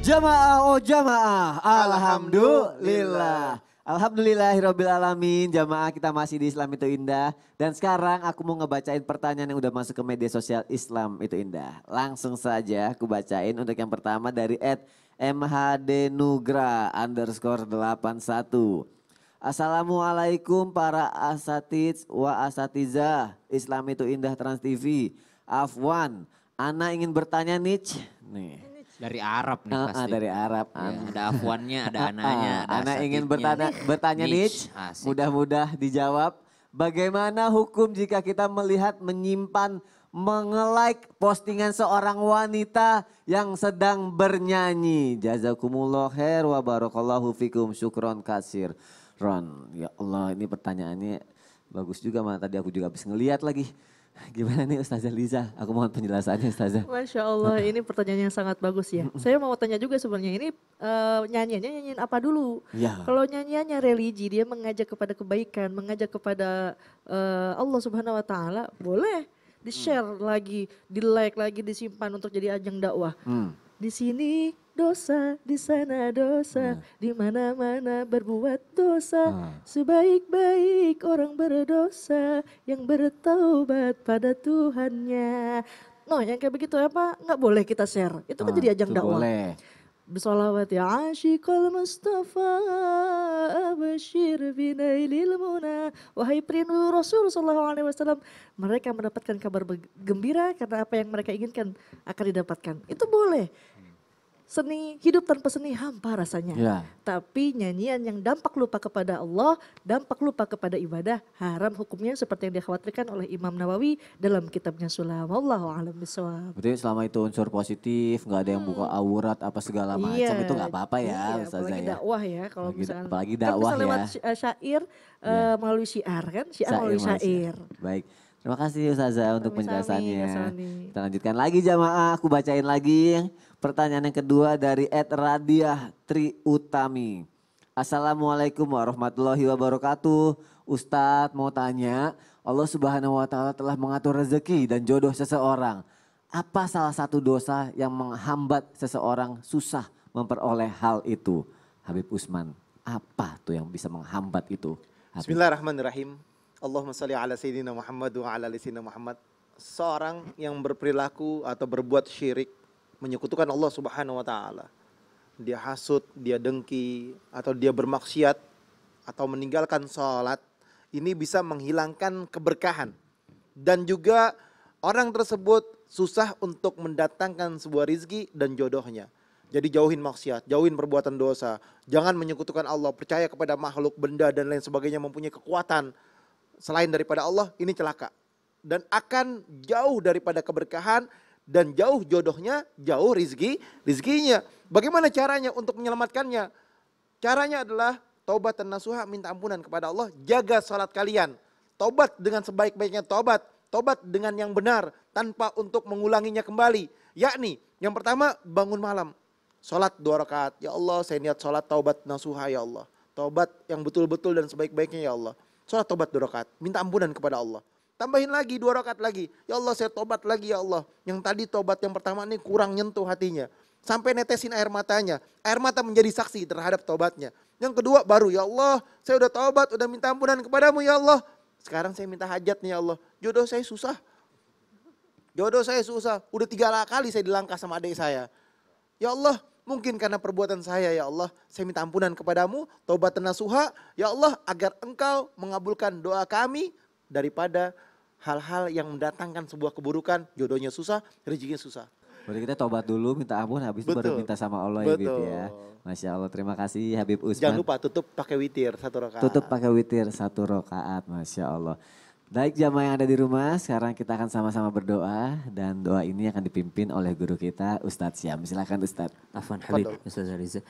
Jamaah oh jamaah. Alhamdulillah. Alhamdulillahirabbil alamin. Jamaah kita masih di Islam itu indah dan sekarang aku mau ngebacain pertanyaan yang udah masuk ke media sosial Islam itu indah. Langsung saja aku bacain untuk yang pertama dari at MHD Nugra underscore 81. Assalamualaikum para asatiz wa asatiza Islam itu indah Trans TV. Afwan, Ana ingin bertanya Nich. Nih. Dari Arab nih pasti. Ah dari Arab. Ya, ada afwannya, ada anaknya. Uh, anak ingin bertanya, bertanya nih. mudah-mudah dijawab. Bagaimana hukum jika kita melihat menyimpan mengelike postingan seorang wanita yang sedang bernyanyi. Jazakumullah khair wa barakallahu fikum syukron kasir. Ron, ya Allah ini pertanyaannya bagus juga mana tadi aku juga habis ngeliat lagi. Gimana nih Ustazah Liza? Aku mohon penjelasannya Ustazah. Masya Allah ini pertanyaan yang sangat bagus ya. Saya mau tanya juga sebenarnya ini uh, nyanyiannya nyanyiin apa dulu? Ya. Kalau nyanyiannya religi dia mengajak kepada kebaikan, mengajak kepada uh, Allah Subhanahu Wa Taala boleh di share hmm. lagi, di like lagi, disimpan untuk jadi ajang dakwah. Hmm. Di sini dosa di sana dosa hmm. di mana-mana berbuat dosa hmm. sebaik-baik orang berdosa yang bertaubat pada Tuhannya no yang kayak begitu apa nggak boleh kita share itu kan hmm, jadi ajang dakwah boleh. ya. Mustafa المصطفى أبشر بنيل muna Wahai perindu Rasul Sallallahu Alaihi Wasallam Mereka mendapatkan kabar gembira karena apa yang mereka inginkan akan didapatkan Itu boleh seni hidup tanpa seni hampa rasanya. Ya. Tapi nyanyian yang dampak lupa kepada Allah, dampak lupa kepada ibadah, haram hukumnya seperti yang dikhawatirkan oleh Imam Nawawi dalam kitabnya Sulam. Allah a'lam Berarti selama itu unsur positif, nggak ada yang buka hmm. aurat apa segala iya. macam iya. itu nggak apa-apa ya, iya, Ustazah apalagi ya. dakwah ya kalau apalagi, misalnya apalagi kan dakwah kan lewat ya. Eh, syair ya. uh, melalui syiar kan, syiar melalui melalui syair. Baik. Terima kasih Ustazah untuk penjelasannya. Kita lanjutkan lagi jamaah, aku bacain lagi. Pertanyaan yang kedua dari Ed Radiah Tri Utami. Assalamualaikum warahmatullahi wabarakatuh. Ustadz mau tanya, Allah subhanahu wa ta'ala telah mengatur rezeki dan jodoh seseorang. Apa salah satu dosa yang menghambat seseorang susah memperoleh hal itu? Habib Usman, apa tuh yang bisa menghambat itu? Habib. Bismillahirrahmanirrahim. Allahumma salli ala Sayyidina Muhammad wa ala Sayyidina Muhammad. Seorang yang berperilaku atau berbuat syirik menyekutukan Allah Subhanahu wa taala. Dia hasut, dia dengki, atau dia bermaksiat atau meninggalkan sholat, ini bisa menghilangkan keberkahan dan juga orang tersebut susah untuk mendatangkan sebuah rizki dan jodohnya. Jadi jauhin maksiat, jauhin perbuatan dosa, jangan menyekutukan Allah, percaya kepada makhluk, benda dan lain sebagainya mempunyai kekuatan selain daripada Allah, ini celaka. Dan akan jauh daripada keberkahan dan jauh jodohnya, jauh rizki, rizkinya. Bagaimana caranya untuk menyelamatkannya? Caranya adalah taubat dan nasuha, minta ampunan kepada Allah, jaga salat kalian. Taubat dengan sebaik-baiknya taubat, taubat dengan yang benar tanpa untuk mengulanginya kembali. Yakni yang pertama bangun malam, sholat dua rakaat. Ya Allah saya niat sholat taubat nasuha ya Allah. Taubat yang betul-betul dan sebaik-baiknya ya Allah. Sholat taubat dua rakaat, minta ampunan kepada Allah. Tambahin lagi dua rakaat lagi. Ya Allah saya tobat lagi ya Allah. Yang tadi tobat yang pertama ini kurang nyentuh hatinya. Sampai netesin air matanya. Air mata menjadi saksi terhadap tobatnya. Yang kedua baru ya Allah saya udah tobat, udah minta ampunan kepadamu ya Allah. Sekarang saya minta hajat nih ya Allah. Jodoh saya susah. Jodoh saya susah. Udah tiga kali saya dilangkah sama adik saya. Ya Allah mungkin karena perbuatan saya ya Allah. Saya minta ampunan kepadamu. tobat nasuha. Ya Allah agar engkau mengabulkan doa kami daripada hal-hal yang mendatangkan sebuah keburukan, jodohnya susah, rezekinya susah. Berarti kita tobat dulu, minta ampun, habis Betul. baru minta sama Allah ya Betul. Habib ya. Masya Allah, terima kasih Habib Usman. Jangan lupa tutup pakai witir satu rokaat. Tutup pakai witir satu rokaat, Masya Allah. Baik jamaah yang ada di rumah, sekarang kita akan sama-sama berdoa dan doa ini akan dipimpin oleh guru kita Ustadz Syam. Silakan Ustadz. Afan Habib, Ustadz الرحيم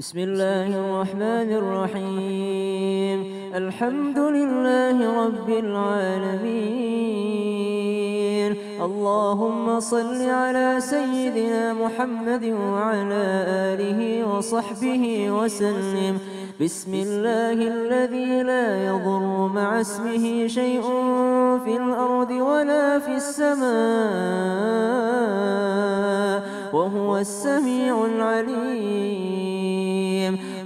Bismillahirrahmanirrahim. لله رب العالمين اللهم صل على سيدنا محمد وعلى آله وصحبه وسلم بسم الله الذي لا يضر مع اسمه شيء في الأرض ولا في السماء وهو السميع العليم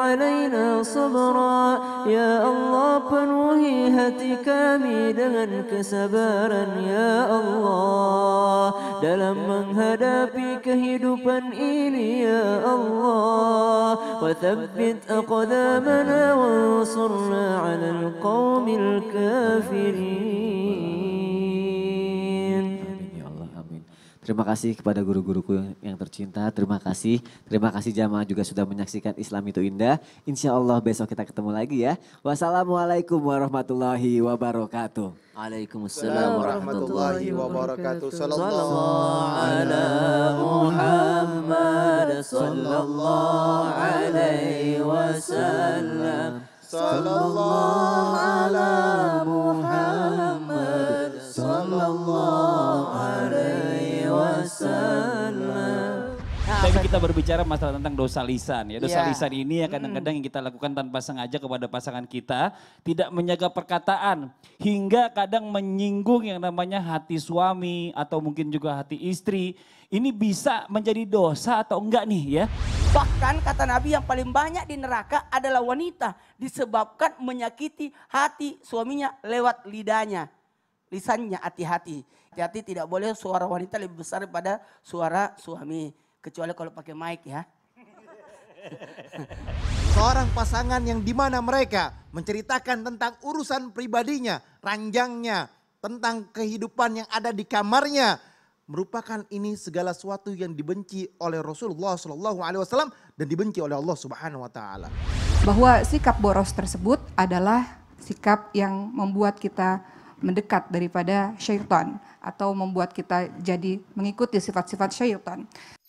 علينا صبرا يا الله فنوهي هتك ميدا كسبارا يا الله دلم من هدا فيك هدفا إلي يا الله وثبت أقدامنا وانصرنا على القوم الكافرين Terima kasih kepada guru-guruku yang tercinta. Terima kasih. Terima kasih jamaah juga sudah menyaksikan Islam itu indah. Insya Allah besok kita ketemu lagi ya. Wassalamualaikum warahmatullahi wabarakatuh. Waalaikumsalam warahmatullahi wabarakatuh. Sallallahu ala Muhammad sallallahu alaihi wasallam. Sallallahu ala Muhammad. ini kita berbicara masalah tentang dosa lisan ya. Dosa yeah. lisan ini ya kadang-kadang yang kita lakukan tanpa sengaja kepada pasangan kita, tidak menjaga perkataan hingga kadang menyinggung yang namanya hati suami atau mungkin juga hati istri. Ini bisa menjadi dosa atau enggak nih ya? Bahkan kata Nabi yang paling banyak di neraka adalah wanita disebabkan menyakiti hati suaminya lewat lidahnya lisannya hati-hati. Hati-hati tidak boleh suara wanita lebih besar daripada suara suami. Kecuali kalau pakai mic ya. Seorang pasangan yang di mana mereka menceritakan tentang urusan pribadinya, ranjangnya, tentang kehidupan yang ada di kamarnya. Merupakan ini segala sesuatu yang dibenci oleh Rasulullah Shallallahu Alaihi Wasallam dan dibenci oleh Allah Subhanahu Wa Taala. Bahwa sikap boros tersebut adalah sikap yang membuat kita mendekat daripada syaitan atau membuat kita jadi mengikuti sifat-sifat syaitan.